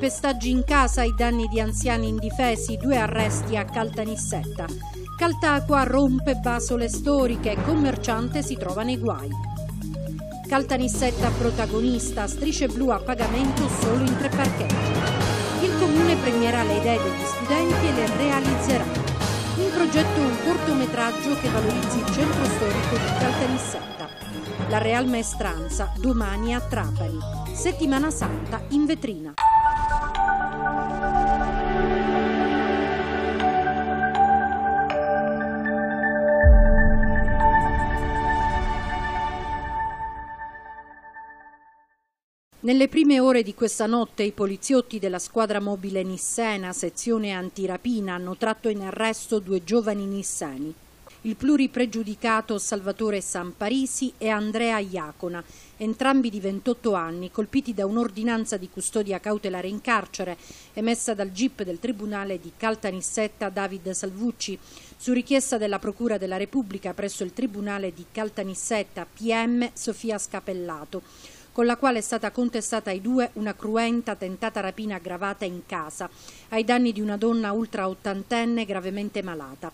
Pestaggi in casa i danni di anziani indifesi, due arresti a Caltanissetta. Caltacqua rompe basole storiche, commerciante si trova nei guai. Caltanissetta protagonista, strisce blu a pagamento solo in tre parcheggi. Il comune premierà le idee degli studenti e le realizzerà. In progetto un cortometraggio che valorizzi il centro storico di Caltanissetta. La Real Maestranza, domani a Trapani. Settimana Santa in vetrina. Nelle prime ore di questa notte i poliziotti della squadra mobile Nissena, sezione antirapina, hanno tratto in arresto due giovani nissani, il pluripregiudicato Salvatore Samparisi e Andrea Iacona, entrambi di 28 anni, colpiti da un'ordinanza di custodia cautelare in carcere emessa dal GIP del Tribunale di Caltanissetta David Salvucci, su richiesta della Procura della Repubblica presso il Tribunale di Caltanissetta PM Sofia Scapellato con la quale è stata contestata ai due una cruenta tentata rapina aggravata in casa, ai danni di una donna ultra ottantenne gravemente malata.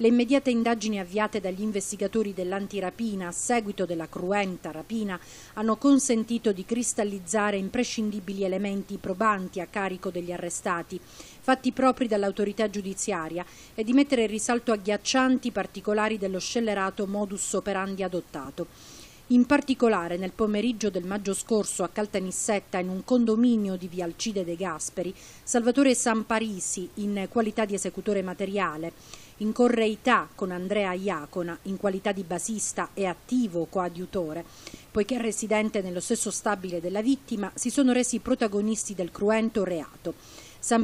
Le immediate indagini avviate dagli investigatori dell'antirapina a seguito della cruenta rapina hanno consentito di cristallizzare imprescindibili elementi probanti a carico degli arrestati, fatti propri dall'autorità giudiziaria, e di mettere in risalto agghiaccianti particolari dello scellerato modus operandi adottato. In particolare nel pomeriggio del maggio scorso a Caltanissetta in un condominio di via Alcide De Gasperi, Salvatore Samparisi in qualità di esecutore materiale in correità con Andrea Iacona in qualità di basista e attivo coadiutore, poiché residente nello stesso stabile della vittima, si sono resi protagonisti del cruento reato.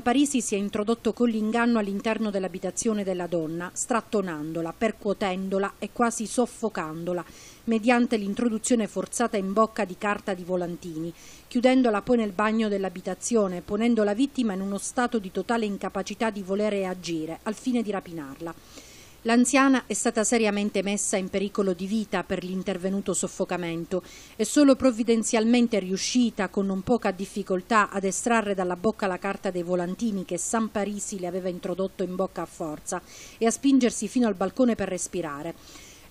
Parisi si è introdotto con l'inganno all'interno dell'abitazione della donna, strattonandola, percuotendola e quasi soffocandola, mediante l'introduzione forzata in bocca di carta di volantini, chiudendola poi nel bagno dell'abitazione, ponendo la vittima in uno stato di totale incapacità di volere e agire, al fine di rapinarla. L'anziana è stata seriamente messa in pericolo di vita per l'intervenuto soffocamento e solo provvidenzialmente riuscita con non poca difficoltà ad estrarre dalla bocca la carta dei volantini che San Parisi le aveva introdotto in bocca a forza e a spingersi fino al balcone per respirare.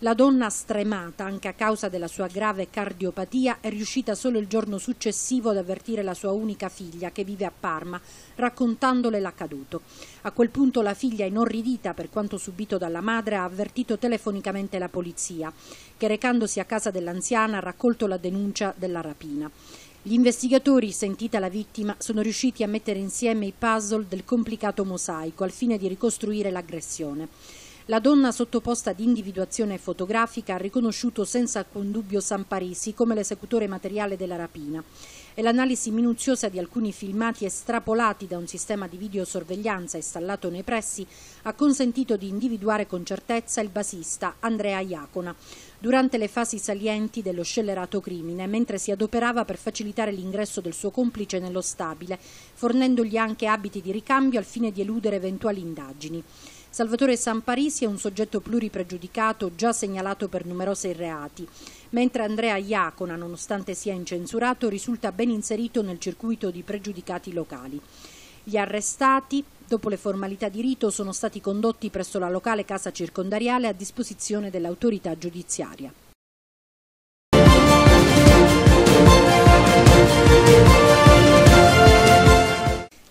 La donna stremata, anche a causa della sua grave cardiopatia, è riuscita solo il giorno successivo ad avvertire la sua unica figlia, che vive a Parma, raccontandole l'accaduto. A quel punto la figlia, inorridita per quanto subito dalla madre, ha avvertito telefonicamente la polizia, che recandosi a casa dell'anziana ha raccolto la denuncia della rapina. Gli investigatori, sentita la vittima, sono riusciti a mettere insieme i puzzle del complicato mosaico al fine di ricostruire l'aggressione. La donna sottoposta ad individuazione fotografica ha riconosciuto senza alcun dubbio Samparisi come l'esecutore materiale della rapina e l'analisi minuziosa di alcuni filmati estrapolati da un sistema di videosorveglianza installato nei pressi ha consentito di individuare con certezza il basista Andrea Iacona durante le fasi salienti dello scellerato crimine, mentre si adoperava per facilitare l'ingresso del suo complice nello stabile, fornendogli anche abiti di ricambio al fine di eludere eventuali indagini. Salvatore Samparisi è un soggetto pluripregiudicato già segnalato per numerosi reati, mentre Andrea Iacona, nonostante sia incensurato, risulta ben inserito nel circuito di pregiudicati locali. Gli arrestati, dopo le formalità di rito, sono stati condotti presso la locale casa circondariale a disposizione dell'autorità giudiziaria.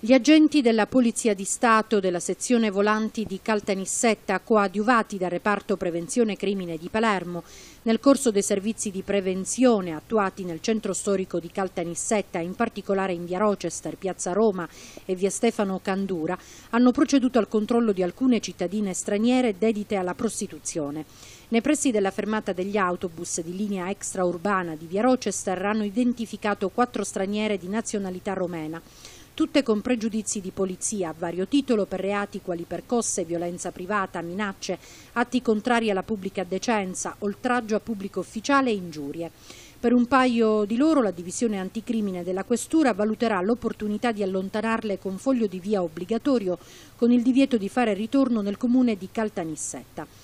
Gli agenti della Polizia di Stato della sezione volanti di Caltanissetta, coadiuvati dal reparto prevenzione crimine di Palermo, nel corso dei servizi di prevenzione attuati nel centro storico di Caltanissetta, in particolare in via Rochester, piazza Roma e via Stefano Candura, hanno proceduto al controllo di alcune cittadine straniere dedite alla prostituzione. Nei pressi della fermata degli autobus di linea extraurbana di via Rochester hanno identificato quattro straniere di nazionalità romena tutte con pregiudizi di polizia a vario titolo per reati quali percosse, violenza privata, minacce, atti contrari alla pubblica decenza, oltraggio a pubblico ufficiale e ingiurie. Per un paio di loro la divisione anticrimine della Questura valuterà l'opportunità di allontanarle con foglio di via obbligatorio con il divieto di fare ritorno nel comune di Caltanissetta.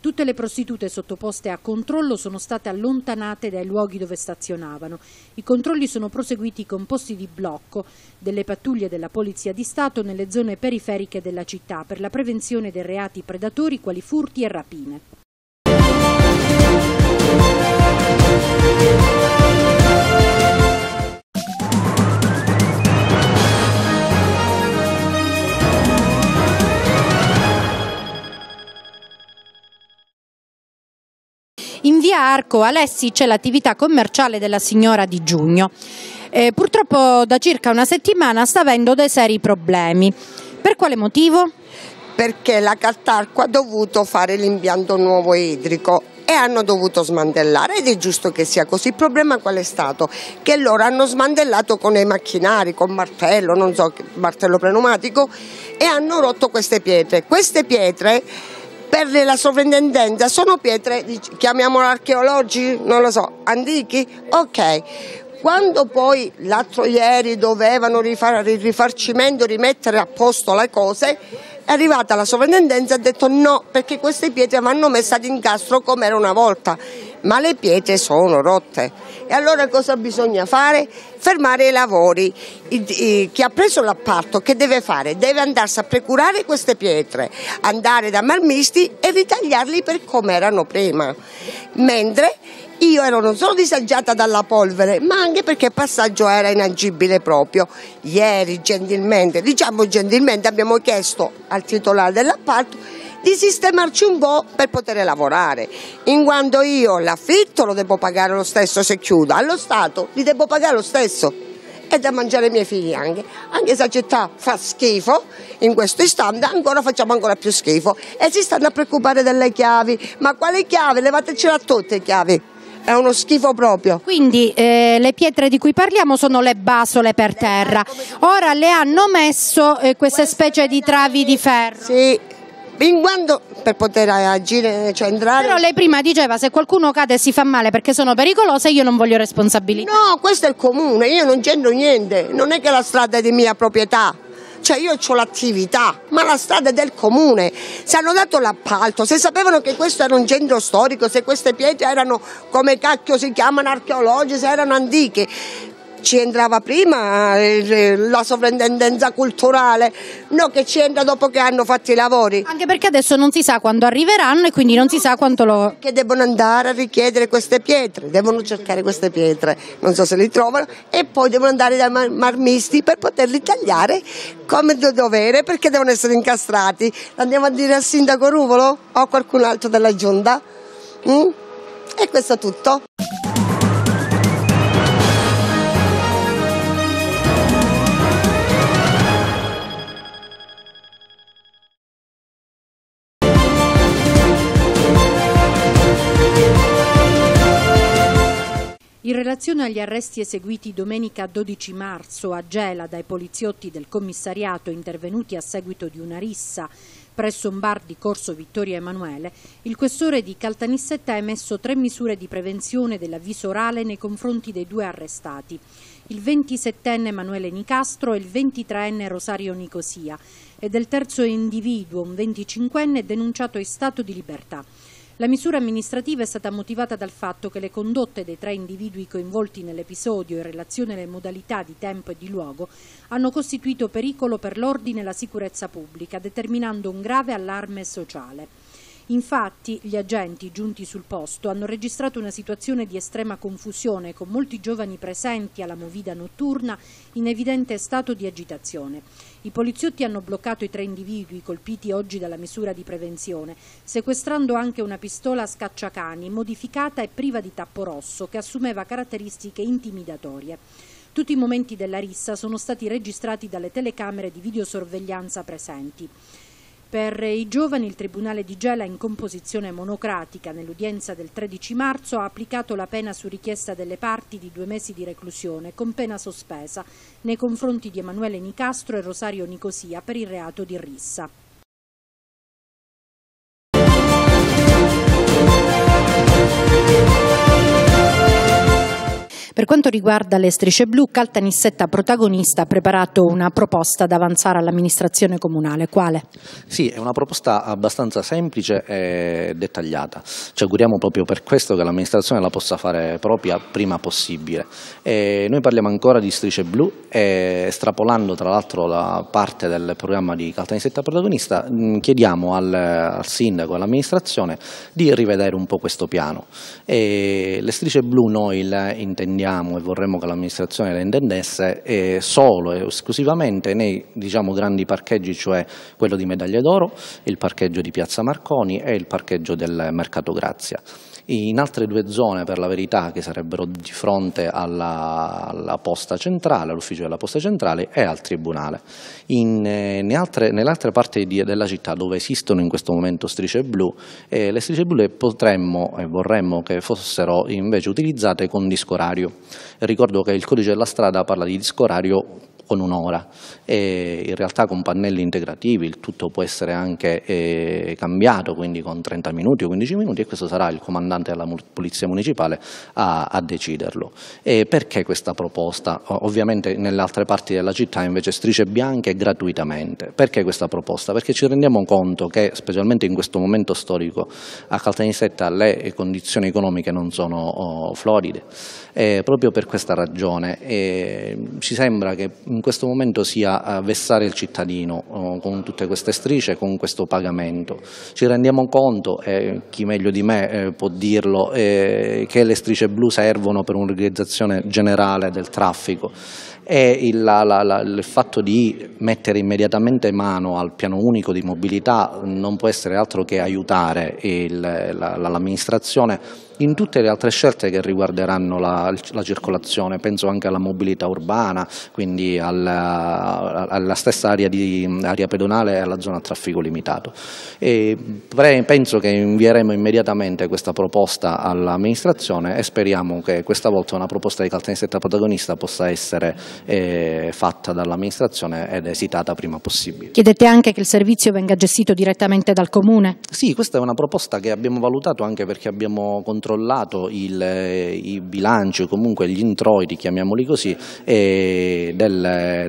Tutte le prostitute sottoposte a controllo sono state allontanate dai luoghi dove stazionavano. I controlli sono proseguiti con posti di blocco delle pattuglie della Polizia di Stato nelle zone periferiche della città per la prevenzione dei reati predatori quali furti e rapine. Arco, a c'è l'attività commerciale della signora Di Giugno. Eh, purtroppo da circa una settimana sta avendo dei seri problemi. Per quale motivo? Perché la Cartarco ha dovuto fare l'impianto nuovo idrico e hanno dovuto smantellare ed è giusto che sia così. Il problema qual è stato? Che loro hanno smantellato con i macchinari, con martello, non so, martello pneumatico e hanno rotto queste pietre. Queste pietre per la sovrintendenza sono pietre, chiamiamolo archeologi, non lo so, antichi? Ok. Quando poi l'altro ieri dovevano rifare il rifarcimento, rimettere a posto le cose, è arrivata la sovrintendenza e ha detto no, perché queste pietre vanno messe ad incastro come era una volta ma le pietre sono rotte. E allora cosa bisogna fare? Fermare i lavori. chi ha preso l'appalto che deve fare? Deve andarsi a precurare queste pietre, andare da marmisti e ritagliarli per come erano prima. Mentre io ero non solo disagiata dalla polvere, ma anche perché il passaggio era inagibile proprio. Ieri, gentilmente, diciamo gentilmente, abbiamo chiesto al titolare dell'appalto di sistemarci un po' per poter lavorare. In quanto io l'affitto lo devo pagare lo stesso se chiudo, allo Stato li devo pagare lo stesso e da mangiare i miei figli anche. Anche se la città fa schifo, in questo istante ancora facciamo ancora più schifo e si stanno a preoccupare delle chiavi. Ma quale chiave? Levatecela tutte le chiavi. È uno schifo proprio. Quindi eh, le pietre di cui parliamo sono le basole per terra. Ora le hanno messo eh, queste specie di travi di ferro. Sì, in quanto per poter agire, cioè entrare. Però lei prima diceva se qualcuno cade e si fa male perché sono pericolose, io non voglio responsabilità. No, questo è il comune, io non c'entro niente, non è che la strada è di mia proprietà. Cioè io ho l'attività, ma la strada è del comune. Se hanno dato l'appalto, se sapevano che questo era un centro storico, se queste pietre erano come cacchio si chiamano archeologiche, se erano antiche, ci entrava prima eh, la sovrintendenza culturale, no che ci entra dopo che hanno fatto i lavori. Anche perché adesso non si sa quando arriveranno e quindi non si sa quanto lo... Che devono andare a richiedere queste pietre, devono cercare queste pietre, non so se le trovano, e poi devono andare dai marmisti per poterli tagliare come dovere perché devono essere incastrati. Andiamo a dire al sindaco Ruvolo o a qualcun altro della giunta? Mm? E questo è tutto. In relazione agli arresti eseguiti domenica 12 marzo a Gela dai poliziotti del commissariato intervenuti a seguito di una rissa presso un bar di Corso Vittorio Emanuele, il questore di Caltanissetta ha emesso tre misure di prevenzione dell'avviso orale nei confronti dei due arrestati, il 27enne Emanuele Nicastro e il 23enne Rosario Nicosia e del terzo individuo, un 25enne, denunciato in stato di libertà. La misura amministrativa è stata motivata dal fatto che le condotte dei tre individui coinvolti nell'episodio in relazione alle modalità di tempo e di luogo hanno costituito pericolo per l'ordine e la sicurezza pubblica, determinando un grave allarme sociale. Infatti gli agenti giunti sul posto hanno registrato una situazione di estrema confusione con molti giovani presenti alla movida notturna in evidente stato di agitazione. I poliziotti hanno bloccato i tre individui colpiti oggi dalla misura di prevenzione, sequestrando anche una pistola a scacciacani modificata e priva di tappo rosso che assumeva caratteristiche intimidatorie. Tutti i momenti della rissa sono stati registrati dalle telecamere di videosorveglianza presenti. Per i giovani il Tribunale di Gela in composizione monocratica nell'udienza del 13 marzo ha applicato la pena su richiesta delle parti di due mesi di reclusione con pena sospesa nei confronti di Emanuele Nicastro e Rosario Nicosia per il reato di rissa. Per quanto riguarda le strisce blu, Caltanissetta protagonista ha preparato una proposta da avanzare all'amministrazione comunale. Quale? Sì, è una proposta abbastanza semplice e dettagliata. Ci auguriamo proprio per questo che l'amministrazione la possa fare propria prima possibile. E noi parliamo ancora di strisce blu e estrapolando tra l'altro la parte del programma di Caltanissetta protagonista mm, chiediamo al, al sindaco e all'amministrazione di rivedere un po' questo piano. E le strisce blu noi le intendiamo vogliamo e vorremmo che l'amministrazione le intendesse eh, solo e esclusivamente nei diciamo, grandi parcheggi, cioè quello di Medaglie d'Oro, il parcheggio di Piazza Marconi e il parcheggio del Mercato Grazia in altre due zone per la verità che sarebbero di fronte alla, alla posta centrale, all'ufficio della posta centrale e al tribunale. In, eh, altre, nell'altra nell parte di, della città dove esistono in questo momento strisce blu, eh, le strisce blu potremmo e vorremmo che fossero invece utilizzate con disco orario. Ricordo che il codice della strada parla di disco orario con un'ora. in realtà con pannelli integrativi il tutto può essere anche eh, cambiato, quindi con 30 minuti o 15 minuti e questo sarà il comandante della Polizia Municipale a, a deciderlo. E perché questa proposta? Ovviamente nelle altre parti della città invece strisce bianche gratuitamente. Perché questa proposta? Perché ci rendiamo conto che specialmente in questo momento storico a Caltanissetta le condizioni economiche non sono oh, floride eh, proprio per questa ragione. Eh, ci sembra che in questo momento sia vessare il cittadino eh, con tutte queste strisce, con questo pagamento. Ci rendiamo conto, e chi meglio di me eh, può dirlo, eh, che le strisce blu servono per un'organizzazione generale del traffico e il, la, la, il fatto di mettere immediatamente mano al piano unico di mobilità non può essere altro che aiutare l'amministrazione in tutte le altre scelte che riguarderanno la, la circolazione, penso anche alla mobilità urbana, quindi alla, alla stessa area, di, area, pedonale e alla zona a traffico limitato. E penso che invieremo immediatamente questa proposta all'amministrazione e speriamo che questa volta una proposta di Caltanissetta protagonista possa essere eh, fatta dall'amministrazione ed esitata prima possibile. Chiedete anche che il servizio venga gestito direttamente dal Comune? Sì, questa è una proposta che abbiamo valutato anche perché abbiamo controllato controllato il, eh, i bilanci o comunque gli introiti, chiamiamoli così, del,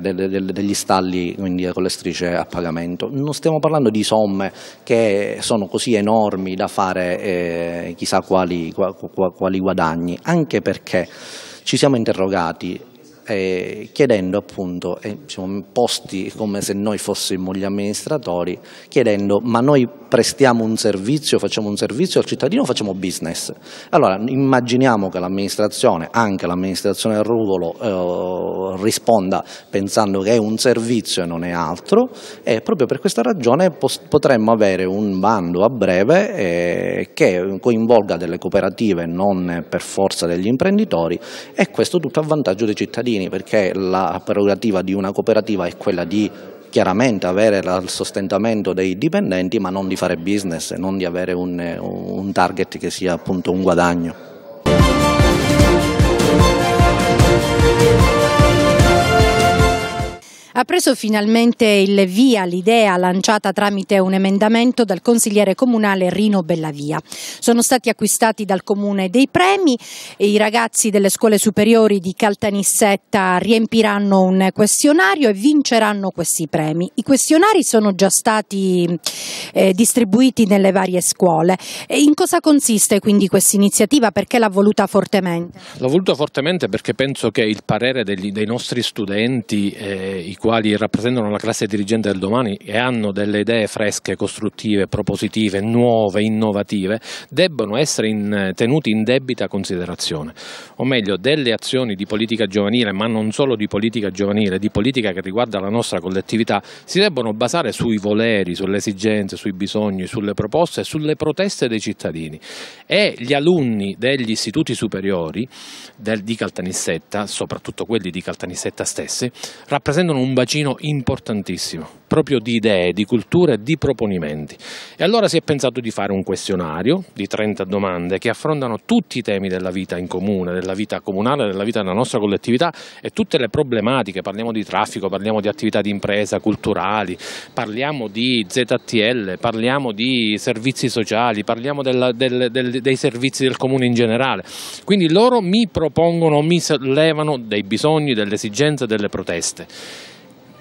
del, del, degli stalli quindi con le strisce a pagamento. Non stiamo parlando di somme che sono così enormi da fare eh, chissà quali, quali guadagni, anche perché ci siamo interrogati eh, chiedendo appunto, eh, siamo posti come se noi fossimo gli amministratori, chiedendo ma noi prestiamo un servizio, facciamo un servizio al cittadino o facciamo business? Allora immaginiamo che l'amministrazione, anche l'amministrazione del Ruvolo, eh, risponda pensando che è un servizio e non è altro e proprio per questa ragione potremmo avere un bando a breve eh, che coinvolga delle cooperative non per forza degli imprenditori e questo tutto a vantaggio dei cittadini cittadini perché la prerogativa di una cooperativa è quella di chiaramente avere il sostentamento dei dipendenti ma non di fare business, non di avere un, un target che sia appunto un guadagno. Ha preso finalmente il via l'idea lanciata tramite un emendamento dal consigliere comunale Rino Bellavia. Sono stati acquistati dal comune dei premi e i ragazzi delle scuole superiori di Caltanissetta riempiranno un questionario e vinceranno questi premi. I questionari sono già stati eh, distribuiti nelle varie scuole. E in cosa consiste quindi questa iniziativa? Perché l'ha voluta fortemente? L'ho voluta fortemente perché penso che il parere degli, dei nostri studenti, eh, i quali quali rappresentano la classe dirigente del domani e hanno delle idee fresche, costruttive, propositive, nuove, innovative, debbono essere in, tenuti in debita considerazione. O meglio, delle azioni di politica giovanile, ma non solo di politica giovanile, di politica che riguarda la nostra collettività, si debbono basare sui voleri, sulle esigenze, sui bisogni, sulle proposte sulle proteste dei cittadini. E gli alunni degli istituti superiori del, di Caltanissetta, soprattutto quelli di Caltanissetta stessi, rappresentano un un bacino importantissimo, proprio di idee, di culture, di proponimenti. E allora si è pensato di fare un questionario di 30 domande che affrontano tutti i temi della vita in comune, della vita comunale, della vita della nostra collettività e tutte le problematiche, parliamo di traffico, parliamo di attività di impresa, culturali, parliamo di ZTL, parliamo di servizi sociali, parliamo della, del, del, dei servizi del comune in generale. Quindi loro mi propongono, mi sollevano dei bisogni, delle esigenze, delle proteste.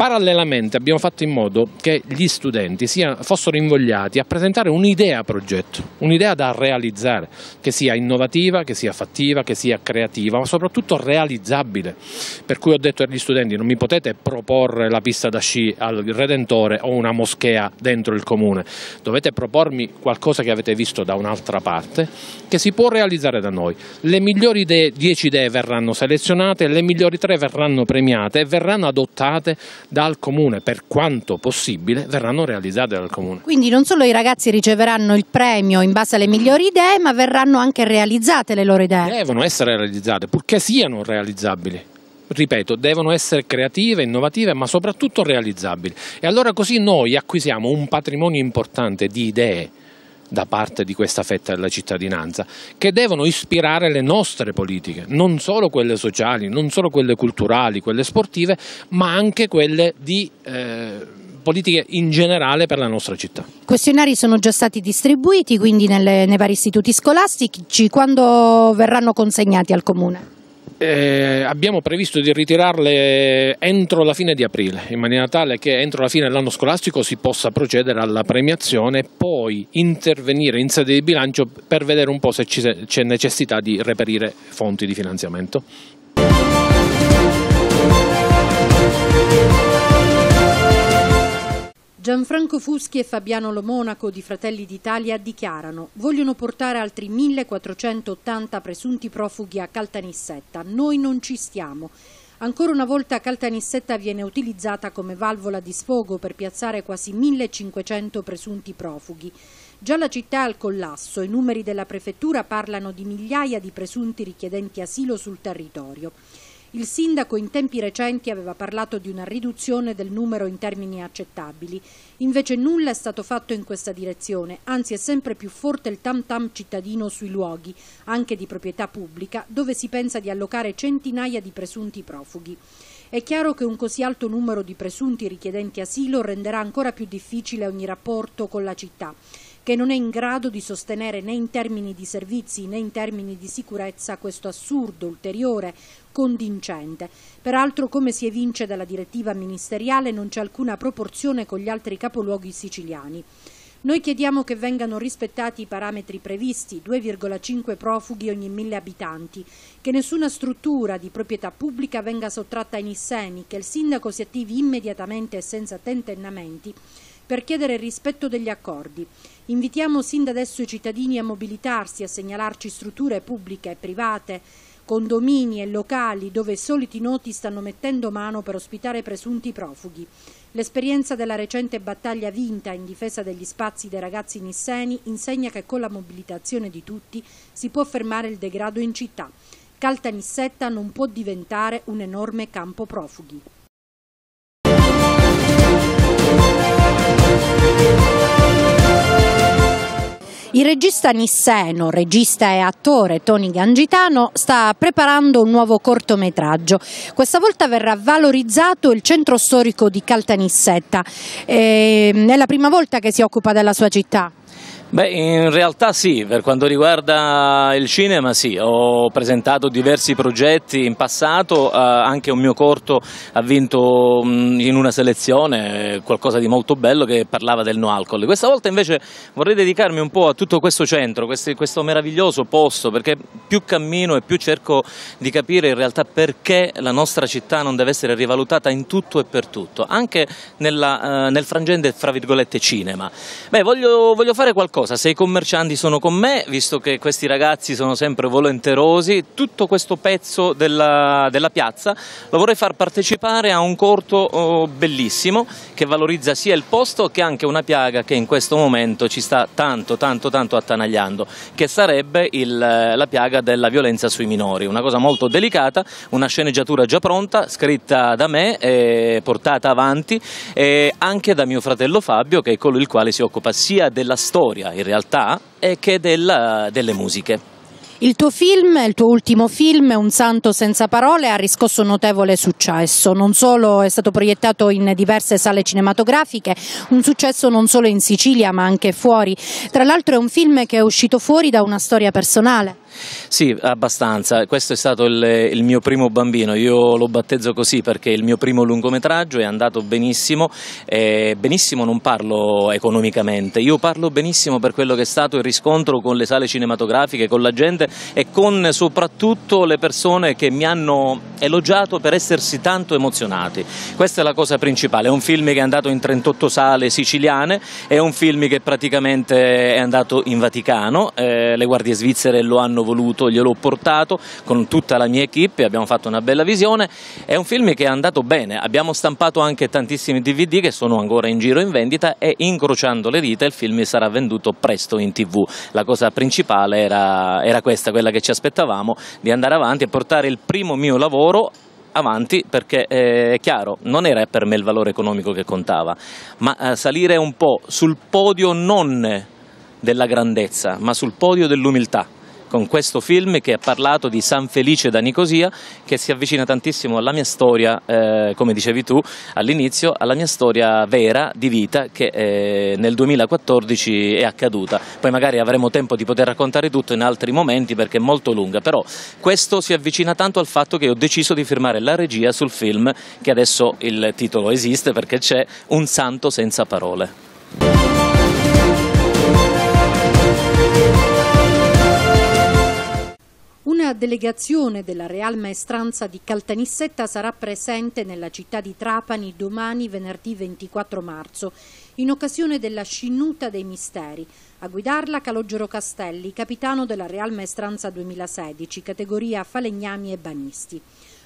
Parallelamente abbiamo fatto in modo che gli studenti sia, fossero invogliati a presentare un'idea a progetto, un'idea da realizzare, che sia innovativa, che sia fattiva, che sia creativa, ma soprattutto realizzabile. Per cui ho detto agli studenti non mi potete proporre la pista da sci al Redentore o una moschea dentro il comune, dovete propormi qualcosa che avete visto da un'altra parte che si può realizzare da noi. Le migliori 10 idee verranno selezionate, le migliori 3 verranno premiate e verranno adottate dal Comune per quanto possibile verranno realizzate dal Comune. Quindi non solo i ragazzi riceveranno il premio in base alle migliori idee ma verranno anche realizzate le loro idee? Devono essere realizzate purché siano realizzabili ripeto, devono essere creative, innovative, ma soprattutto realizzabili. E allora così noi acquisiamo un patrimonio importante di idee, da parte di questa fetta della cittadinanza, che devono ispirare le nostre politiche, non solo quelle sociali, non solo quelle culturali, quelle sportive, ma anche quelle di... Eh, politiche in generale per la nostra città. I questionari sono già stati distribuiti quindi nelle, nei vari istituti scolastici, quando verranno consegnati al Comune? Eh, abbiamo previsto di ritirarle entro la fine di aprile, in maniera tale che entro la fine dell'anno scolastico si possa procedere alla premiazione e poi intervenire in sede di bilancio per vedere un po' se c'è necessità di reperire fonti di finanziamento. Gianfranco Fuschi e Fabiano Lomonaco di Fratelli d'Italia dichiarano vogliono portare altri 1480 presunti profughi a Caltanissetta. Noi non ci stiamo. Ancora una volta Caltanissetta viene utilizzata come valvola di sfogo per piazzare quasi 1500 presunti profughi. Già la città è al collasso, i numeri della prefettura parlano di migliaia di presunti richiedenti asilo sul territorio. Il sindaco in tempi recenti aveva parlato di una riduzione del numero in termini accettabili. Invece nulla è stato fatto in questa direzione, anzi è sempre più forte il tam tam cittadino sui luoghi, anche di proprietà pubblica, dove si pensa di allocare centinaia di presunti profughi. È chiaro che un così alto numero di presunti richiedenti asilo renderà ancora più difficile ogni rapporto con la città che non è in grado di sostenere né in termini di servizi né in termini di sicurezza questo assurdo, ulteriore, contingente. Peraltro, come si evince dalla direttiva ministeriale, non c'è alcuna proporzione con gli altri capoluoghi siciliani. Noi chiediamo che vengano rispettati i parametri previsti, 2,5 profughi ogni mille abitanti, che nessuna struttura di proprietà pubblica venga sottratta ai nisseni, che il sindaco si attivi immediatamente e senza tentennamenti per chiedere il rispetto degli accordi. Invitiamo sin da adesso i cittadini a mobilitarsi, a segnalarci strutture pubbliche e private, condomini e locali dove i soliti noti stanno mettendo mano per ospitare presunti profughi. L'esperienza della recente battaglia vinta in difesa degli spazi dei ragazzi nisseni insegna che con la mobilitazione di tutti si può fermare il degrado in città. Caltanissetta non può diventare un enorme campo profughi. Il regista nisseno, regista e attore Tony Gangitano sta preparando un nuovo cortometraggio. Questa volta verrà valorizzato il centro storico di Caltanissetta. Ehm, è la prima volta che si occupa della sua città. Beh, in realtà sì, per quanto riguarda il cinema sì, ho presentato diversi progetti in passato, eh, anche un mio corto ha vinto mh, in una selezione qualcosa di molto bello che parlava del no alcol. Questa volta invece vorrei dedicarmi un po' a tutto questo centro, questi, questo meraviglioso posto, perché più cammino e più cerco di capire in realtà perché la nostra città non deve essere rivalutata in tutto e per tutto, anche nella, eh, nel frangente fra virgolette cinema. Beh, voglio, voglio fare fare qualcosa, se i commercianti sono con me, visto che questi ragazzi sono sempre volenterosi, tutto questo pezzo della, della piazza lo vorrei far partecipare a un corto oh, bellissimo che valorizza sia il posto che anche una piaga che in questo momento ci sta tanto tanto tanto attanagliando, che sarebbe il, eh, la piaga della violenza sui minori, una cosa molto delicata, una sceneggiatura già pronta, scritta da me e portata avanti e anche da mio fratello Fabio che è colui il quale si occupa sia della storia storia in realtà e che della, delle musiche. Il tuo film, il tuo ultimo film, Un santo senza parole, ha riscosso notevole successo. Non solo è stato proiettato in diverse sale cinematografiche, un successo non solo in Sicilia ma anche fuori. Tra l'altro è un film che è uscito fuori da una storia personale. Sì, abbastanza. Questo è stato il, il, mio primo bambino, io lo battezzo così perché il mio primo lungometraggio è andato benissimo, eh, benissimo non parlo economicamente, io parlo benissimo per quello che è stato il riscontro con le sale cinematografiche, con la gente e con soprattutto le persone che mi hanno elogiato per essersi tanto emozionati. Questa è la cosa principale, è un film che è andato in 38 sale siciliane, è un film che praticamente è andato in Vaticano, eh, le guardie svizzere lo hanno hanno voluto, gliel'ho portato con tutta la mia equip, abbiamo fatto una bella visione, è un film che è andato bene, abbiamo stampato anche tantissimi DVD che sono ancora in giro in vendita e incrociando le dita il film sarà venduto presto in tv. La cosa principale era, era questa, quella che ci aspettavamo, di andare avanti e portare il primo mio lavoro avanti perché eh, è chiaro, non era per me il valore economico che contava, ma eh, salire un po' sul podio non della grandezza, ma sul podio dell'umiltà con questo film che ha parlato di San Felice da Nicosia, che si avvicina tantissimo alla mia storia, eh, come dicevi tu all'inizio, alla mia storia vera di vita che eh, nel 2014 è accaduta. Poi magari avremo tempo di poter raccontare tutto in altri momenti perché è molto lunga, però questo si avvicina tanto al fatto che ho deciso di firmare la regia sul film che adesso il titolo esiste perché c'è Un santo senza parole. delegazione della Real Maestranza di Caltanissetta sarà presente nella città di Trapani domani venerdì 24 marzo in occasione della Scinnuta dei Misteri. A guidarla Calogero Castelli, capitano della Real Maestranza 2016, categoria falegnami e banisti.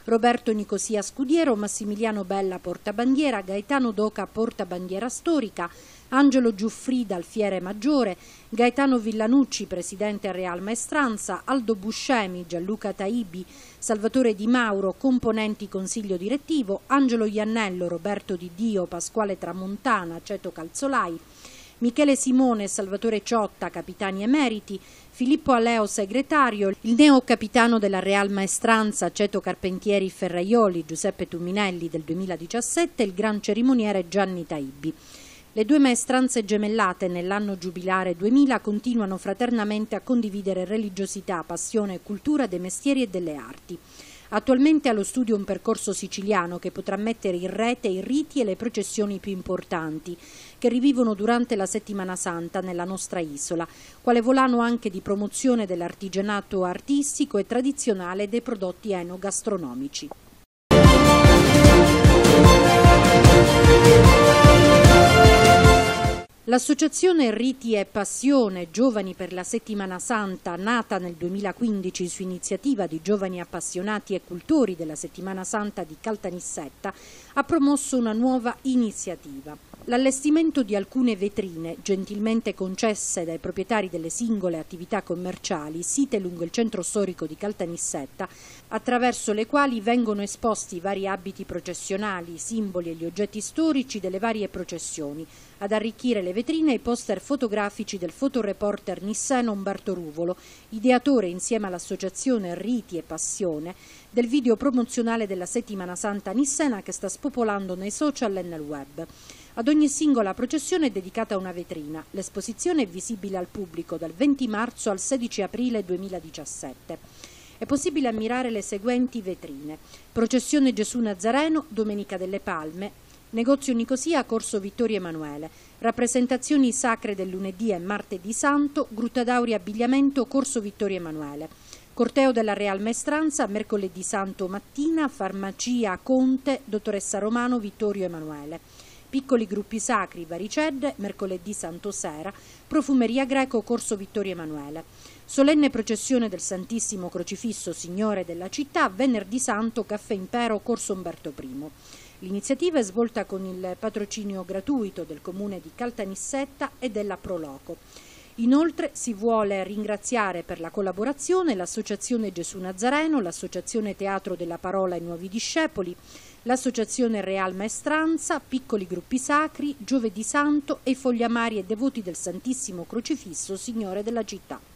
Roberto Nicosia Scudiero, Massimiliano Bella portabandiera, Gaetano Doca portabandiera storica, Angelo Giuffrida, alfiere maggiore, Gaetano Villanucci, presidente Real Maestranza, Aldo Buscemi, Gianluca Taibi, Salvatore Di Mauro, componenti consiglio direttivo, Angelo Iannello, Roberto Di Dio, Pasquale Tramontana, Ceto Calzolai, Michele Simone, Salvatore Ciotta, capitani emeriti, Filippo Aleo, segretario, il neo capitano della Real Maestranza, Ceto Carpentieri Ferraioli, Giuseppe Tuminelli del 2017 e il gran cerimoniere Gianni Taibbi. Le due maestranze gemellate nell'anno giubilare 2000 continuano fraternamente a condividere religiosità, passione e cultura dei mestieri e delle arti. Attualmente allo studio un percorso siciliano che potrà mettere in rete i riti e le processioni più importanti che rivivono durante la settimana santa nella nostra isola, quale volano anche di promozione dell'artigianato artistico e tradizionale dei prodotti enogastronomici. L'associazione Riti e Passione Giovani per la Settimana Santa, nata nel 2015 su iniziativa di giovani appassionati e cultori della Settimana Santa di Caltanissetta, ha promosso una nuova iniziativa. L'allestimento di alcune vetrine, gentilmente concesse dai proprietari delle singole attività commerciali, site lungo il centro storico di Caltanissetta, attraverso le quali vengono esposti i vari abiti processionali, i simboli e gli oggetti storici delle varie processioni, ad arricchire le vetrine i poster fotografici del fotoreporter Umberto Ruvolo, ideatore insieme all'associazione Riti e Passione, del video promozionale della settimana santa nissena che sta spopolando nei social e nel web. Ad ogni singola processione è dedicata una vetrina. L'esposizione è visibile al pubblico dal 20 marzo al 16 aprile 2017 è possibile ammirare le seguenti vetrine. Processione Gesù Nazareno, Domenica delle Palme, Negozio Nicosia, Corso Vittorio Emanuele, rappresentazioni sacre del lunedì e martedì santo, Grutta d'Auri Abbigliamento, Corso Vittorio Emanuele, Corteo della Real Maestranza, mercoledì santo mattina, Farmacia Conte, Dottoressa Romano, Vittorio Emanuele piccoli gruppi sacri, varicedde, mercoledì santo sera, profumeria greco, corso Vittorio Emanuele. Solenne processione del Santissimo Crocifisso Signore della città, venerdì santo, caffè impero, corso Umberto I. L'iniziativa è svolta con il patrocinio gratuito del comune di Caltanissetta e della Proloco. Inoltre si vuole ringraziare per la collaborazione l'Associazione Gesù Nazareno, l'Associazione Teatro della Parola e Nuovi Discepoli, l'Associazione Real Maestranza, Piccoli Gruppi Sacri, Giovedì Santo e Fogliamari e Devoti del Santissimo Crocifisso, Signore della Città.